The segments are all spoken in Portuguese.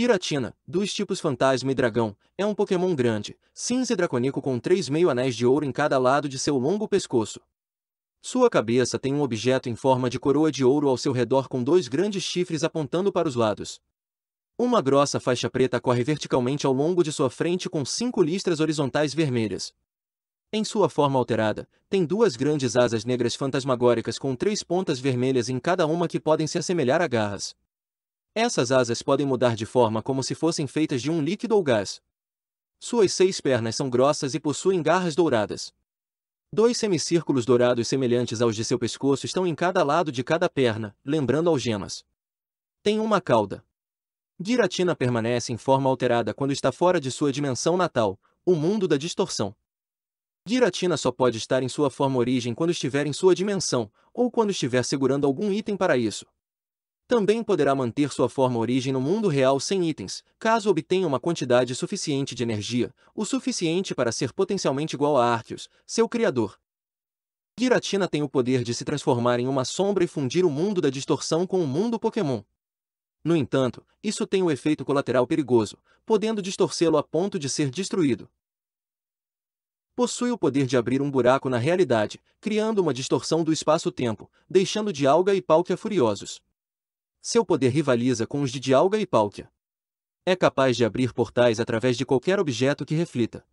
Giratina, dos tipos fantasma e dragão, é um Pokémon grande, cinza e dracônico com três meio-anéis de ouro em cada lado de seu longo pescoço. Sua cabeça tem um objeto em forma de coroa de ouro ao seu redor com dois grandes chifres apontando para os lados. Uma grossa faixa preta corre verticalmente ao longo de sua frente com cinco listras horizontais vermelhas. Em sua forma alterada, tem duas grandes asas negras fantasmagóricas com três pontas vermelhas em cada uma que podem se assemelhar a garras. Essas asas podem mudar de forma como se fossem feitas de um líquido ou gás. Suas seis pernas são grossas e possuem garras douradas. Dois semicírculos dourados semelhantes aos de seu pescoço estão em cada lado de cada perna, lembrando algemas. Tem uma cauda. Giratina permanece em forma alterada quando está fora de sua dimensão natal, o mundo da distorção. Giratina só pode estar em sua forma origem quando estiver em sua dimensão, ou quando estiver segurando algum item para isso, também poderá manter sua forma origem no mundo real sem itens, caso obtenha uma quantidade suficiente de energia, o suficiente para ser potencialmente igual a Arceus, seu criador. Giratina tem o poder de se transformar em uma sombra e fundir o mundo da distorção com o mundo Pokémon. No entanto, isso tem um efeito colateral perigoso, podendo distorcê-lo a ponto de ser destruído. Possui o poder de abrir um buraco na realidade, criando uma distorção do espaço-tempo, deixando de alga e Palkia é furiosos seu poder rivaliza com os de Dialga e Palkia. É capaz de abrir portais através de qualquer objeto que reflita.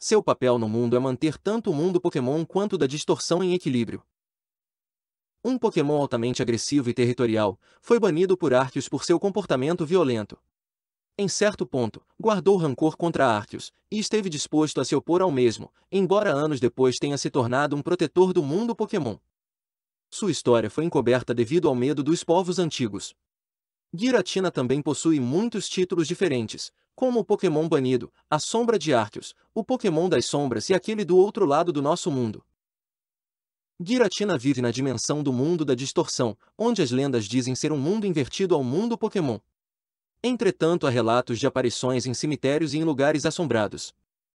Seu papel no mundo é manter tanto o mundo Pokémon quanto da distorção em equilíbrio. Um Pokémon altamente agressivo e territorial foi banido por Arceus por seu comportamento violento. Em certo ponto, guardou rancor contra Arceus e esteve disposto a se opor ao mesmo, embora anos depois tenha se tornado um protetor do mundo Pokémon. Sua história foi encoberta devido ao medo dos povos antigos. Giratina também possui muitos títulos diferentes, como o Pokémon Banido, a Sombra de Arceus, o Pokémon das Sombras e aquele do outro lado do nosso mundo. Giratina vive na dimensão do mundo da distorção, onde as lendas dizem ser um mundo invertido ao mundo Pokémon. Entretanto há relatos de aparições em cemitérios e em lugares assombrados.